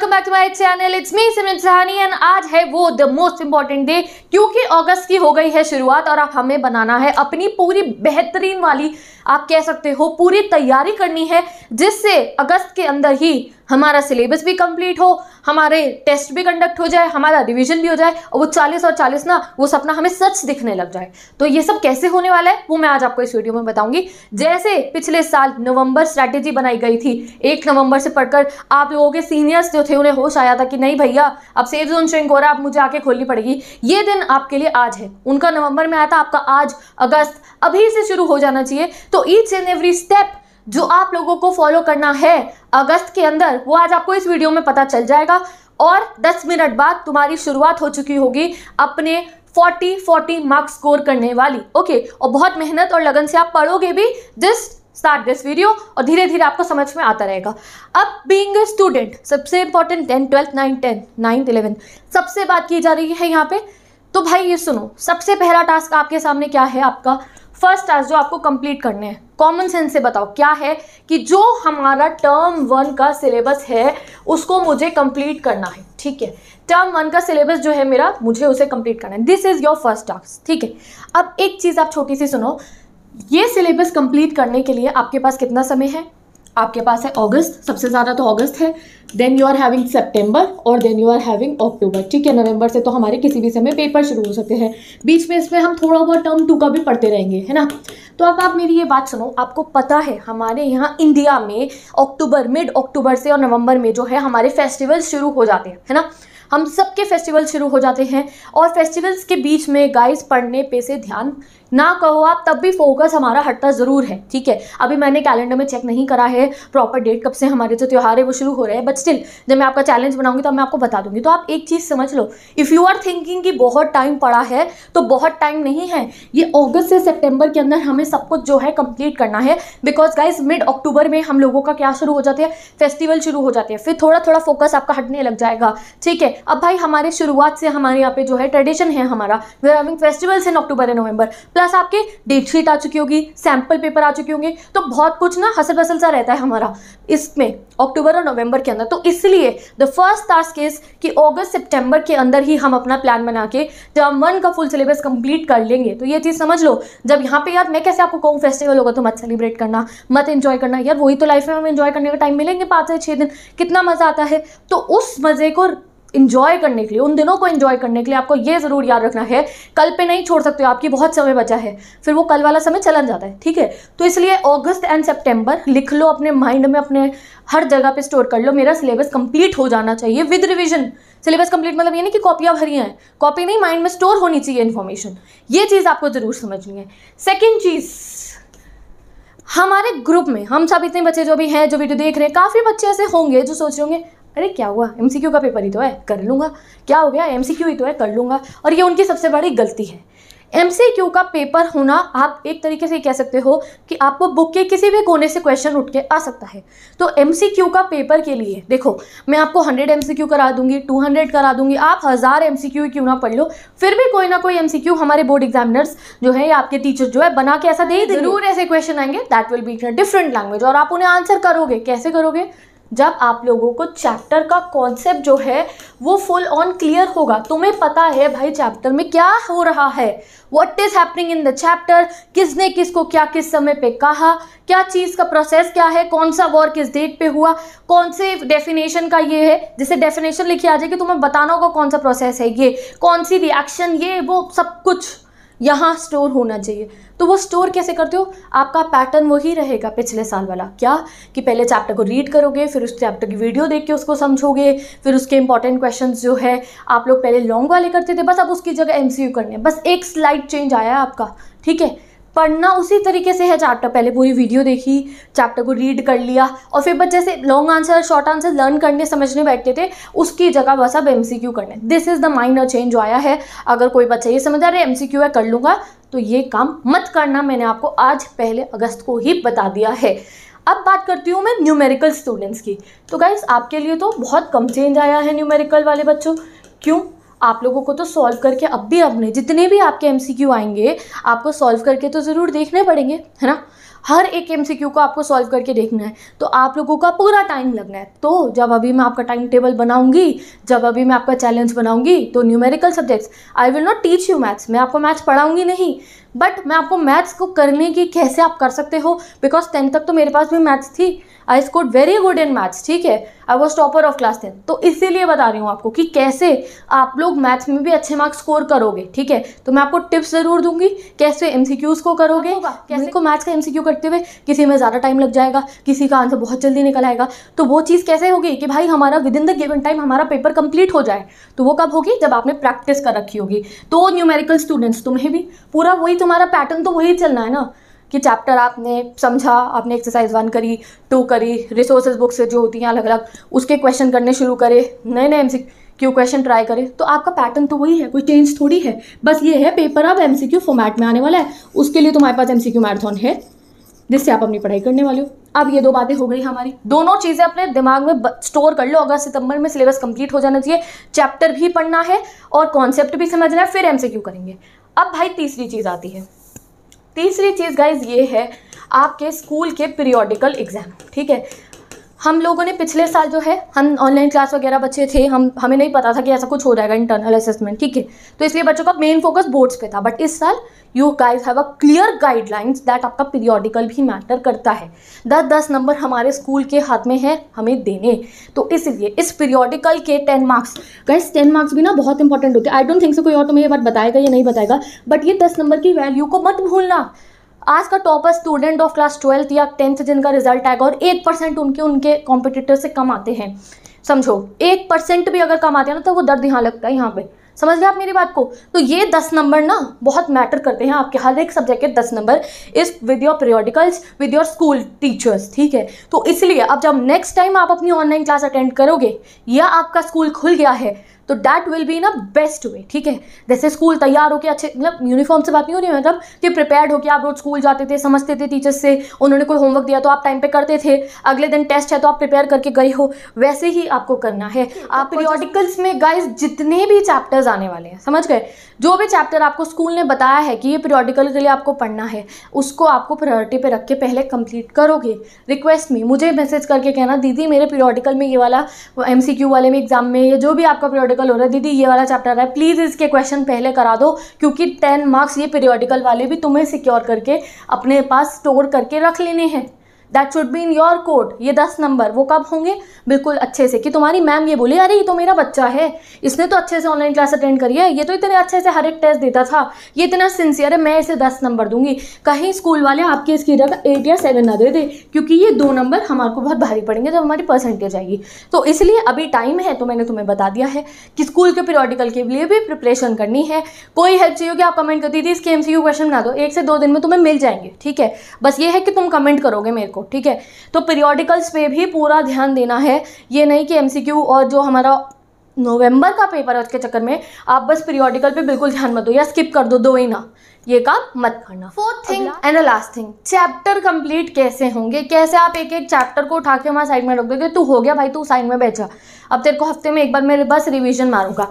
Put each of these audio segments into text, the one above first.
welcome back to my channel. It's me Simran Sahani and आज है वो the most important day क्योंकि अगस्त की हो गई है शुरुआत और आप हमें बनाना है अपनी पूरी बेहतरीन वाली आप कह सकते हो पूरी तैयारी करनी है जिससे अगस्त के अंदर ही हमारा सिलेबस भी कंप्लीट हो हमारे टेस्ट भी कंडक्ट हो जाए हमारा रिवीजन भी हो जाए और वो चालीस और चालीस ना वो सपना हमें सच दिखने लग जाए तो ये सब कैसे होने वाला है वो मैं आज आपको इस वीडियो में बताऊंगी जैसे पिछले साल नवंबर स्ट्रैटेजी बनाई गई थी एक नवंबर से पढ़कर आप लोगों के सीनियर्स जो थे उन्हें होश आया था कि नहीं भैया अब सेफ जोन श्रिंक हो रहा अब मुझे आके खोलनी पड़ेगी ये दिन दिन आपके लिए आज है उनका नवंबर में आया था आपका आज अगस्त अभी से शुरू हो जाना चाहिए तो ईच एंड एवरी स्टेप जो आप लोगों को फॉलो करना है अगस्त के अंदर वो आज आपको इस वीडियो में पता चल जाएगा और 10 मिनट बाद तुम्हारी शुरुआत हो चुकी होगी अपने 40 40 मार्क्स स्कोर करने वाली ओके और बहुत मेहनत और लगन से आप पढ़ोगे भी जस्ट स्टार्ट दिस वीडियो और धीरे धीरे आपको समझ में आता रहेगा अब बींग स्टूडेंट सबसे important ten twelfth nine ten ninth eleven सबसे बात की जा रही है यहाँ पे तो भाई ये सुनो सबसे पहला टास्क आपके सामने क्या है आपका फर्स्ट टास्क जो आपको कंप्लीट करने हैं कॉमन सेंस से बताओ क्या है कि जो हमारा टर्म वन का सिलेबस है उसको मुझे कंप्लीट करना है ठीक है टर्म वन का सिलेबस जो है मेरा मुझे उसे कंप्लीट करना है this is your first task ठीक है अब एक चीज़ आप छोटी सी सुनो ये सिलेबस कंप्लीट करने के लिए आपके पास कितना समय है आपके पास है अगस्त सबसे ज़्यादा तो अगस्त है then you are having September और then you are having October ठीक है नवंबर से तो हमारे किसी भी समय पेपर शुरू हो सकते हैं बीच में इसमें हम थोड़ा बहुत टर्म टू का भी पढ़ते रहेंगे है ना तो अब आप मेरी ये बात सुनो आपको पता है हमारे यहाँ इंडिया में अक्टूबर मिड अक्टूबर से और नवंबर में जो है हमारे फेस्टिवल शुरू हो जाते हैं है ना हम सब के फेस्टिवल शुरू हो जाते हैं और फेस्टिवल्स के बीच में गाइस पढ़ने पे से ध्यान ना कहो आप तब भी फोकस हमारा हटता ज़रूर है ठीक है अभी मैंने कैलेंडर में चेक नहीं करा है प्रॉपर डेट कब से हमारे जो त्यौहार है वो शुरू हो रहे हैं बट स्टिल जब मैं आपका चैलेंज बनाऊंगी तो मैं आपको बता दूंगी तो आप एक चीज़ समझ लो इफ़ यू आर थिंकिंग कि बहुत टाइम पड़ा है तो बहुत टाइम नहीं है ये ऑगस्ट से सेप्टेम्बर के अंदर हमें सब कुछ जो है कंप्लीट करना है बिकॉज गाइज मिड अक्टूबर में हम लोगों का क्या शुरू हो जाते हैं फेस्टिवल शुरू हो जाते हैं फिर थोड़ा थोड़ा फोकस आपका हटने लग जाएगा ठीक है अब भाई हमारे शुरुआत से हमारे यहाँ पे जो है ट्रेडिशन है हमारा we are having festivals in October and November plus आपके डेट शीट आ चुकी होगी सैम्पल पेपर आ चुके होंगे तो बहुत कुछ ना हसल बसल सा रहता है हमारा इसमें अक्टूबर और नवंबर के अंदर तो इसलिए द फर्स्ट टास्क इज कि अगस्त सितंबर के अंदर ही हम अपना प्लान बना के टर्म वन का फुल सिलेबस कंप्लीट कर लेंगे तो ये चीज़ समझ लो जब यहाँ पे यार मैं कैसे आपको कहूँ फेस्टिवल होगा तो मत सेलिब्रेट करना मत इन्जॉय करना यार वही तो लाइफ में हम इन्जॉय करने का टाइम मिलेंगे पाँच से छः दिन कितना मज़ा आता है तो उस मज़े को इंजॉय करने के लिए उन दिनों को इन्जॉय करने के लिए आपको ये ज़रूर याद रखना है कल पे नहीं छोड़ सकते हो आपकी बहुत समय बचा है फिर वो कल वाला समय चलन जाता है ठीक है तो इसलिए अगस्त एंड सितंबर लिख लो अपने माइंड में अपने हर जगह पे स्टोर कर लो मेरा सिलेबस कंप्लीट हो जाना चाहिए विद रिविजन सिलेबस कंप्लीट मतलब ये नहीं कि कॉपियाँ भरी हैं कॉपी नहीं माइंड में स्टोर होनी चाहिए इन्फॉर्मेशन ये चीज़ आपको ज़रूर समझनी है सेकेंड चीज़ हमारे ग्रुप में हम सब इतने बच्चे जो भी हैं जो वीडियो देख रहे हैं काफ़ी बच्चे ऐसे होंगे जो सोच रहे होंगे अरे क्या हुआ क्यू का पेपर ही तो है कर लूँगा क्या हो गया क्यू ही तो है कर लूँगा और ये उनकी सबसे बड़ी गलती है क्यू का पेपर होना आप एक तरीके से कह सकते हो कि आपको बुक के किसी भी कोने से क्वेश्चन उठ के आ सकता है तो क्यू का पेपर के लिए देखो मैं आपको 100 क्यू करा दूंगी 200 करा दूंगी आप हज़ार क्यू क्यों ना पढ़ लो फिर भी कोई ना कोई क्यू हमारे बोर्ड एग्जामिनर्स जो है आपके टीचर जो है बना के ऐसा दे जरूर ऐसे क्वेश्चन आएंगे that will be different language और आप उन्हें आंसर करोगे कैसे करोगे जब आप लोगों को चैप्टर का कॉन्सेप्ट जो है वो फुल ऑन क्लियर होगा तुम्हें पता है भाई चैप्टर में क्या हो रहा है what is happening in the chapter किसने किसको क्या किस समय पे कहा क्या चीज़ का प्रोसेस क्या है कौन सा वॉर किस डेट पे हुआ कौन से डेफिनेशन का ये है जैसे डेफिनेशन लिखी आ जाए कि तुम्हें बताना होगा कौन सा प्रोसेस है ये कौन सी रिएक्शन ये वो सब कुछ यहाँ स्टोर होना चाहिए तो वो स्टोर कैसे करते हो आपका पैटर्न वही रहेगा पिछले साल वाला क्या कि पहले चैप्टर को रीड करोगे फिर उस चैप्टर की वीडियो देख के उसको समझोगे फिर उसके इंपॉर्टेंट क्वेश्चन जो है आप लोग पहले लॉन्ग वाले करते थे बस अब उसकी जगह एम करने बस एक स्लाइड चेंज आया है आपका ठीक है पढ़ना उसी तरीके से है चैप्टर पहले पूरी वीडियो देखी चैप्टर को रीड कर लिया और फिर बस जैसे long answer short answer learn करने समझने बैठते थे उसकी जगह बस अब एम करने this is the minor change आया है अगर कोई बच्चा ये समझ आ रहा है एम है कर लूँगा तो ये काम मत करना मैंने आपको आज पहले अगस्त को ही बता दिया है अब बात करती हूँ मैं न्यूमेरिकल स्टूडेंट्स की तो गाइज आपके लिए तो बहुत कम चेंज आया है न्यूमेरिकल वाले बच्चों क्यों आप लोगों को तो सॉल्व करके अब भी अपने जितने भी आपके एम आएंगे आपको सॉल्व करके तो ज़रूर देखने पड़ेंगे है ना हर एक एम को आपको सॉल्व करके देखना है तो आप लोगों का पूरा टाइम लगना है तो जब अभी मैं आपका टाइम टेबल बनाऊंगी जब अभी मैं आपका चैलेंज बनाऊंगी तो numerical subjects I will not teach you maths मैं आपको मैथ्स पढ़ाऊंगी नहीं बट मैं आपको मैथ्स को करने की कैसे आप कर सकते हो बिकॉज टेंथ तक तो मेरे पास भी मैथ्स थी I scored very good in maths ठीक है I was topper of class ten तो इसीलिए बता रही हूँ आपको कि कैसे आप लोग मैथ्स में भी अच्छे मार्क्स स्कोर करोगे ठीक है तो मैं आपको टिप्स ज़रूर दूंगी कैसे एम को करोगे कैसे को मैथ्स का एम करते हुए किसी में ज़्यादा टाइम लग जाएगा किसी का आंसर बहुत जल्दी निकल आएगा तो वो चीज़ कैसे होगी कि भाई हमारा within the given time हमारा पेपर कंप्लीट हो जाए तो वो कब होगी जब आपने प्रैक्टिस कर रखी होगी तो न्यूमेरिकल स्टूडेंट्स तुम्हें भी पूरा वही तुम्हारा पैटर्न तो वही चलना है ना कि चैप्टर आपने समझा आपने एक्सरसाइज वन करी टू करी रिसोर्सेज बुक से जो होती हैं अलग अलग उसके क्वेश्चन करने शुरू करे नए नए एम क्यों क्वेश्चन ट्राई करें तो आपका पैटर्न तो वही है कोई चेंज थोड़ी है बस ये है पेपर अब एम सी क्यू फॉर्मेट में आने वाला है उसके लिए तुम्हारे पास एम सी क्यू मैराथन है जिससे आप अपनी पढ़ाई करने वाले हो अब ये दो बातें हो गई हमारी दोनों चीज़ें अपने दिमाग में स्टोर कर लो अगस्त सितंबर में सिलेबस कंप्लीट हो जाना चाहिए चैप्टर भी पढ़ना है और कॉन्सेप्ट भी समझना है फिर एम करेंगे अब भाई तीसरी चीज़ आती है तीसरी चीज़ गाइज ये है आपके स्कूल के पीरियोडिकल एग्ज़ाम ठीक है हम लोगों ने पिछले साल जो है हम ऑनलाइन क्लास वगैरह बच्चे थे हम हमें नहीं पता था कि ऐसा कुछ हो जाएगा इंटरनल असेसमेंट ठीक है तो इसलिए बच्चों का मेन फोकस बोर्ड्स पे था बट इस साल you guys have a clear guidelines that आपका पीरियोडिकल भी मैटर करता है दस दस नंबर हमारे स्कूल के हाथ में है हमें देने तो इसलिए इस पीरियोडिकल के ten marks guys ten marks भी ना बहुत इंपॉर्टेंट होते हैं आई डोंट थिंक से कोई और तुम्हें ये बात बताएगा या नहीं बताएगा बट ये दस नंबर की वैल्यू को मत भूलना आज का topper student of class twelfth या टेंथ जिनका रिजल्ट आएगा और एक परसेंट उनके उनके कॉम्पिटिटर से कम आते हैं समझो एक परसेंट भी अगर कम आते हैं ना तो वो दर्द यहाँ लगता है यहाँ पे समझ गए आप मेरी बात को तो ये दस नंबर ना बहुत मैटर करते हैं आपके हर एक सब्जेक्ट के दस नंबर इस with your periodicals with your school teachers ठीक है तो इसलिए अब जब नेक्स्ट टाइम आप अपनी ऑनलाइन क्लास अटेंड करोगे या आपका स्कूल खुल गया है तो that will be in a best way ठीक है जैसे स्कूल तैयार होकर अच्छे मतलब यूनिफॉर्म से बात नहीं हो रही मतलब कि प्रिपेयर्ड होकर आप रोज स्कूल जाते थे समझते थे टीचर्स से उन्होंने कोई होमवर्क दिया तो आप टाइम पे करते थे अगले दिन टेस्ट है तो आप प्रिपेयर करके गए हो वैसे ही आपको करना है तो आप पीरियोडिकल्स में गाइज जितने भी चैप्टर्स आने वाले हैं समझ गए जो भी चैप्टर आपको स्कूल ने बताया है कि ये पीरियोडिकल के लिए आपको पढ़ना है उसको आपको प्रायोरिटी पे रख के पहले कंप्लीट करोगे रिक्वेस्ट में मुझे मैसेज करके कहना दीदी मेरे पीरियोडिकल में ये वाला एमसीक्यू वाले में एग्जाम में ये जो भी आपका पीरियोडिकल पेरियोडिकल हो रहा है दीदी ये वाला चैप्टर है प्लीज़ इसके क्वेश्चन पहले करा दो क्योंकि टेन मार्क्स ये पीरियोडिकल वाले भी तुम्हें सिक्योर करके अपने पास स्टोर करके रख लेने हैं that should be in your court ये दस नंबर वो कब होंगे बिल्कुल अच्छे से कि तुम्हारी मैम ये बोले अरे ये तो मेरा बच्चा है इसने तो अच्छे से ऑनलाइन क्लास अटेंड करी है ये तो इतने अच्छे से हर एक टेस्ट देता था ये इतना सिंसियर है मैं इसे दस नंबर दूंगी कहीं स्कूल वाले आपकी इसकी जगह एट या सेवन ना दे दे क्योंकि ये दो नंबर हमारे को बहुत भारी पड़ेंगे जब हमारी परसेंटेज आएगी तो इसलिए अभी टाइम है तो मैंने तुम्हें बता दिया है कि स्कूल के पीरियडिकल के लिए भी प्रिपरेशन करनी है कोई हेल्प चाहिए कि आप कमेंट कर दीजिए इसके एम क्वेश्चन बना दो एक से दो दिन में तुम्हें मिल जाएंगे ठीक है बस ये है कि तुम कमेंट करोगे मेरे को को ठीक है तो पीरियोडिकल्स पे भी पूरा ध्यान देना है ये नहीं कि एमसीक्यू और जो हमारा नवंबर का पेपर है उसके चक्कर में आप बस पीरियोडिकल पे बिल्कुल ध्यान मत दो या स्किप कर दो दो ही ना ये काम मत करना fourth thing and last thing chapter complete कैसे होंगे कैसे आप एक एक चैप्टर को उठा के हमारे साइड में रख दोगे तू हो गया भाई तू साइड में बैठा अब तेरे को हफ्ते में एक बार मेरे बस रिविजन मारूंगा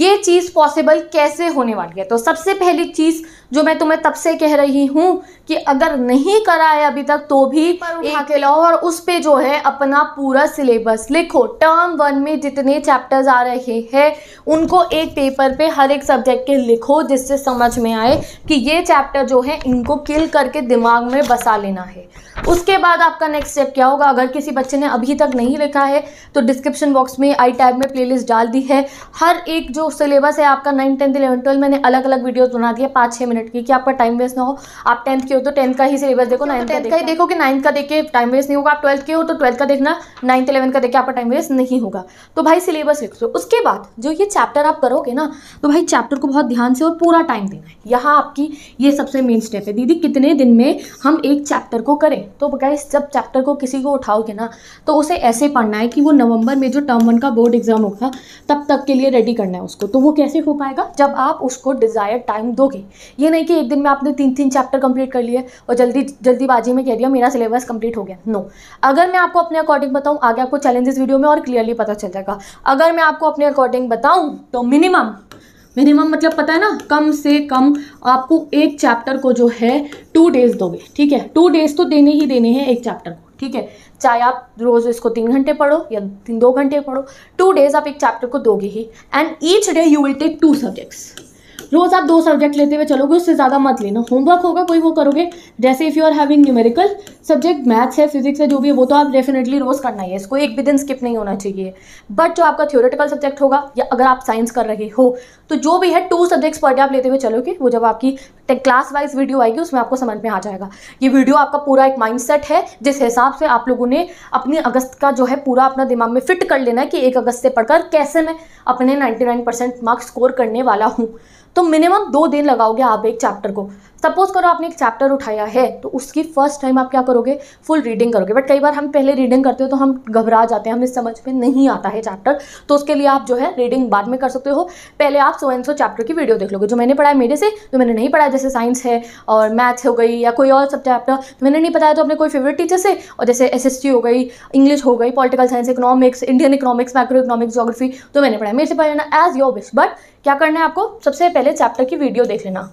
ये चीज़ पॉसिबल कैसे होने वाली है तो सबसे पहली चीज़ जो मैं तुम्हें तब से कह रही हूँ कि अगर नहीं करा है अभी तक तो भी उठा के लाओ और उस पर जो है अपना पूरा सिलेबस लिखो टर्म वन में जितने चैप्टर्स आ रहे हैं उनको एक पेपर पे हर एक सब्जेक्ट के लिखो जिससे समझ में आए कि ये चैप्टर जो है इनको किल करके दिमाग में बसा लेना है उसके बाद आपका नेक्स्ट स्टेप क्या होगा अगर किसी बच्चे ने अभी तक नहीं लिखा है तो डिस्क्रिप्शन बॉक्स में आई टैब में प्लेलिस्ट डाल दी है हर एक जो सिलेबस है आपका नाइन टेंथ इलेवन ट्वेल्थ मैंने अलग अलग वीडियोज़ बना दिए पाँच छः मिनट मिनट की कि आपका टाइम वेस्ट ना हो आप टेंथ के हो तो टेंथ का ही सिलेबस देखो नाइन्थ तो का टेंथ का ही देखो कि नाइन्थ का देख टाइम वेस्ट नहीं होगा आप ट्वेल्थ के हो तो ट्वेल्थ का देखना नाइन्थ इलेवंथ का देख आपका टाइम वेस्ट नहीं होगा तो भाई सिलेबस लिख दो उसके बाद जो ये चैप्टर आप करोगे ना तो भाई चैप्टर को बहुत ध्यान से और पूरा टाइम देना है यहाँ आपकी ये सबसे मेन स्टेप है दीदी कितने दिन में हम एक चैप्टर को करें तो गाइस जब चैप्टर को किसी को उठाओगे ना तो उसे ऐसे पढ़ना है कि वो नवंबर में जो टर्म वन का बोर्ड एग्जाम होगा तब तक के लिए रेडी करना है उसको तो वो कैसे हो पाएगा जब आप उसको डिज़ायर टाइम दोगे ये नहीं कि एक दिन में आपने तीन तीन चैप्टर कंप्लीट कर लिए और जल्दी जल्दीबाजी में कह दिया मेरा सिलेबस कंप्लीट हो गया नो no. अगर मैं आपको अपने अकॉर्डिंग बताऊँ आगे आपको चैलेंजेस वीडियो में और क्लियरली पता चल जाएगा अगर मैं आपको अपने अकॉर्डिंग बताऊँ तो मिनिमम मिनिमम मतलब पता है ना कम से कम आपको एक चैप्टर को जो है टू डेज दोगे ठीक है टू डेज तो देने ही देने हैं एक चैप्टर को ठीक है चाहे आप रोज़ इसको तीन घंटे पढ़ो या तीन दो घंटे पढ़ो टू डेज आप एक चैप्टर को दोगे ही and each day you will take two subjects रोज़ आप दो सब्जेक्ट लेते हुए चलोगे उससे ज़्यादा मत लेना होमवर्क होगा कोई वो करोगे जैसे if you are having numerical subject maths है फिजिक्स है जो भी है वो तो आप डेफिनेटली रोज़ करना ही है इसको एक भी दिन स्किप नहीं होना चाहिए बट जो आपका थियोरेटिकल सब्जेक्ट होगा या अगर आप साइंस कर रहे हो तो जो भी है टू सब्जेक्ट्स पर डे आप लेते हुए चलोगे वो जब आपकी क्लास वाइज वीडियो आएगी उसमें आपको समझ में आ जाएगा ये वीडियो आपका पूरा एक माइंड है जिस हिसाब से आप लोगों ने अपने अगस्त का जो है पूरा अपना दिमाग में फिट कर लेना है कि एक अगस्त से पढ़कर कैसे मैं अपने 99 परसेंट मार्क्स स्कोर करने वाला हूँ तो मिनिमम दो दिन लगाओगे आप एक चैप्टर को सपोज करो आपने एक चैप्टर उठाया है तो उसकी फर्स्ट टाइम आप क्या करोगे फुल रीडिंग करोगे बट कई बार हम पहले रीडिंग करते हो तो हम घबरा जाते हैं हमें समझ में नहीं आता है चैप्टर तो उसके लिए आप जो है रीडिंग बाद में कर सकते हो पहले आप सो एंड सो चैप्टर की वीडियो देख लोगे जो मैंने पढ़ाया मेरे से जो मैंने नहीं पढ़ाया जैसे साइंस है और मैथ्स हो गई या कोई और सब चैप्टर तो मैंने नहीं पढ़ाया तो अपने कोई फेवरेट टीचर से और जैसे एस हो गई इंग्लिश हो गई political science economics Indian economics micro economics geography तो मैंने पढ़ाया मेरे से पढ़ लेना एज योर विश बट क्या करना है आपको सबसे पहले चैप्टर की वीडियो देख लेना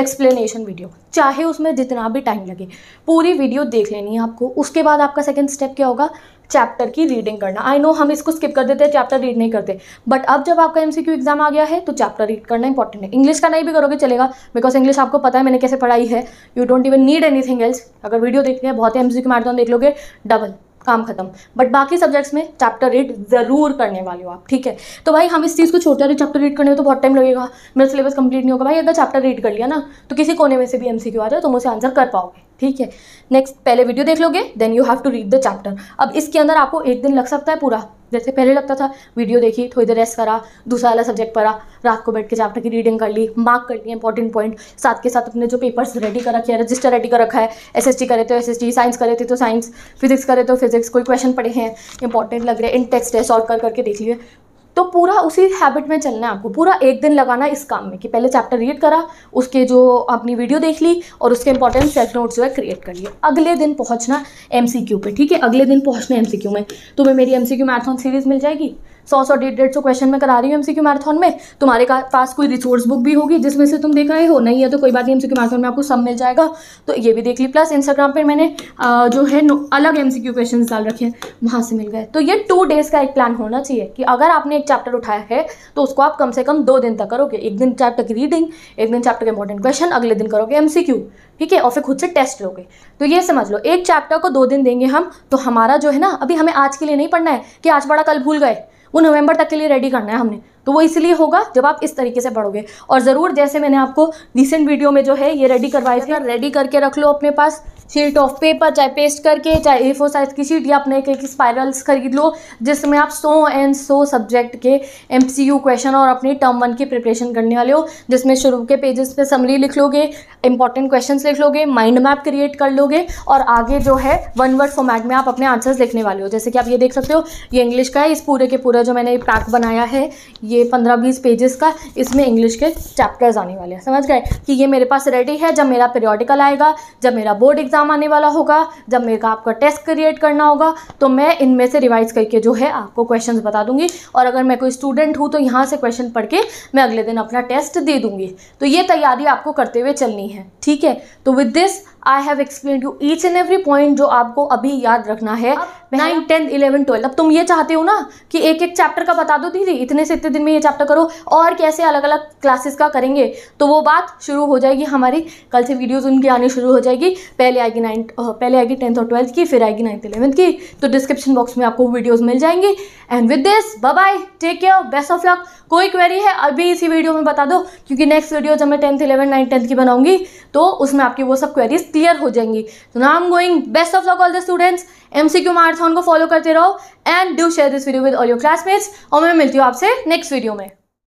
एक्सप्लेनेशन वीडियो चाहे उसमें जितना भी टाइम लगे पूरी वीडियो देख लेनी है आपको उसके बाद आपका सेकेंड स्टेप क्या होगा चैप्टर की रीडिंग करना आई नो हम इसको स्किप कर देते हैं चैप्टर रीड नहीं करते बट अब जब आपका एमसीक्यू एग्जाम आ गया है तो चैप्टर रीड करना इंपॉर्टेंट है इंग्लिश का नहीं भी करोगे चलेगा बिकॉज इंग्लिश आपको पता है मैंने कैसे पढ़ाई है you don't even need anything else अगर वीडियो देखते हैं बहुत ही एमसीक्यू मैराथन देख लोगे डबल काम खत्म बट बाकी सब्जेक्ट्स में चैप्टर रीड ज़रूर करने वाले हो आप ठीक है तो भाई हम इस चीज़ को छोटे रहे चैप्टर रीड करने में तो बहुत टाइम लगेगा मेरा सिलेबस कंप्लीट नहीं होगा भाई अगर चैप्टर रीड कर लिया ना तो किसी कोने में से भी एम आ जाए तो मुझे आंसर कर पाओगे ठीक है नेक्स्ट पहले वीडियो देख लोगे then you have to read the chapter अब इसके अंदर आपको एक दिन लग सकता है पूरा जैसे पहले लगता था वीडियो देखी थोड़ी देर रेस्ट करा दूसरा वाला सब्जेक्ट पढ़ा रात को बैठ के चैप्टर की रीडिंग कर ली मार्क कर लिया इंपॉर्टेंट पॉइंट साथ के साथ अपने जो पेपर्स रेडी कर रखे हैं रजिस्टर रेडी कर रखा है एस टी करे तो एस टी साइंस करे थे तो साइंस फिजिक्स करे तो फिजिक्स तो कोई क्वेश्चन पढ़े हैं इंपॉर्टेंट लग रहे हैं इन टेक्स्ट है सॉल्व कर करके देख लिए तो पूरा उसी हैबिट में चलना है आपको पूरा एक दिन लगाना इस काम में कि पहले चैप्टर रीड करा उसके जो अपनी वीडियो देख ली और उसके इंपॉर्टेंट सेल्फ नोट्स जो है क्रिएट कर लिए अगले दिन पहुंचना एम पे ठीक है अगले दिन पहुंचना एम में तुम्हें मेरी एम सी मैराथन सीरीज़ मिल जाएगी सौ सौ डेढ़ डेढ़ सौ क्वेश्चन में करा रही हूँ एमसीक्यू मैराथन में तुम्हारे पास कोई रिसोर्स बुक भी होगी जिसमें से तुम देख रहे हो नहीं है तो कोई बात नहीं एमसीक्यू मैराथन में आपको सब मिल जाएगा तो ये भी देख ली प्लस इंस्टाग्राम पर मैंने जो है अलग एम सी क्वेश्चन डाल रखे हैं वहाँ से मिल गए तो ये टू डेज़ का एक प्लान होना चाहिए कि अगर आपने एक चैप्टर उठाया है तो उसको आप कम से कम दो दिन तक करोगे एक दिन चैप्टर की रीडिंग एक दिन चैप्टर के इंपॉर्टेंट क्वेश्चन अगले दिन करोगे एम ठीक है और फिर खुद से टेस्ट लोगे तो ये समझ लो एक चैप्टर को दो दिन देंगे हम तो हमारा जो है ना अभी हमें आज के लिए नहीं पढ़ना है कि आज पढ़ा कल भूल गए वो नवंबर तक के लिए रेडी करना है हमने तो वो इसलिए होगा जब आप इस तरीके से पढ़ोगे और ज़रूर जैसे मैंने आपको रिसेंट वीडियो में जो है ये रेडी करवाए थे रेडी करके रख लो अपने पास शीट ऑफ पेपर चाहे पेस्ट करके चाहे ए फोर साइज की शीट या अपने एक एक स्पायरल्स खरीद लो जिसमें आप सो एंड सो सब्जेक्ट के एम क्वेश्चन और अपनी टर्म वन की प्रिपरेशन करने वाले हो जिसमें शुरू के पेजेस पे समरी लिख लोगे इंपॉर्टेंट क्वेश्चन लिख लोगे माइंड मैप क्रिएट कर लोगे और आगे जो है वन वर्ड फॉर्मेट में आप अपने आंसर्स लिखने वाले हो जैसे कि आप ये देख सकते हो ये इंग्लिश का है इस पूरे के पूरा जो मैंने पैक बनाया है ये पंद्रह बीस पेजेस का इसमें इंग्लिश के चैप्टर्स आने वाले हैं समझ गए कि ये मेरे पास रेडी है जब मेरा पेरियोडिकल आएगा जब मेरा बोर्ड एग्जाम आने वाला होगा जब मेरे का आपका टेस्ट क्रिएट करना होगा तो मैं इनमें से रिवाइज करके जो है आपको क्वेश्चन बता दूंगी और अगर मैं कोई स्टूडेंट हूँ तो यहाँ से क्वेश्चन पढ़ के मैं अगले दिन अपना टेस्ट दे दूंगी तो ये तैयारी आपको करते हुए चलनी है है ठीक है तो with this I have explain you each and every point जो आपको अभी याद रखना है नाइन टेंथ इलेवन ट्वेल्थ अब तुम ये चाहते हो ना कि एक एक चैप्टर का बता दो दीदी इतने से इतने दिन में ये चैप्टर करो और कैसे अलग अलग क्लासेस का करेंगे तो वो बात शुरू हो जाएगी हमारी कल से वीडियोज़ उनकी आनी शुरू हो जाएगी पहले आएगी नाइन पहले आएगी टेंथ और ट्वेल्थ की फिर आएगी नाइन्थ इलेवंथ की तो डिस्क्रिप्शन बॉक्स में आपको वीडियोज़ मिल जाएंगी and with this bye take care best of luck कोई क्वेरी है अभी इसी वीडियो में बता दो क्योंकि नेक्स्ट वीडियो जब मैं टेंथ इलेवन नाइन टेंथ की बनाऊंगी तो उसमें आपकी वो सब क्वेरीज क्लियर हो जाएंगी तो now I am going best of luck all the students MCQ marathon को फॉलो करते रहो and do share this video with all your classmates और मैं मिलती हूँ आपसे नेक्स्ट वीडियो में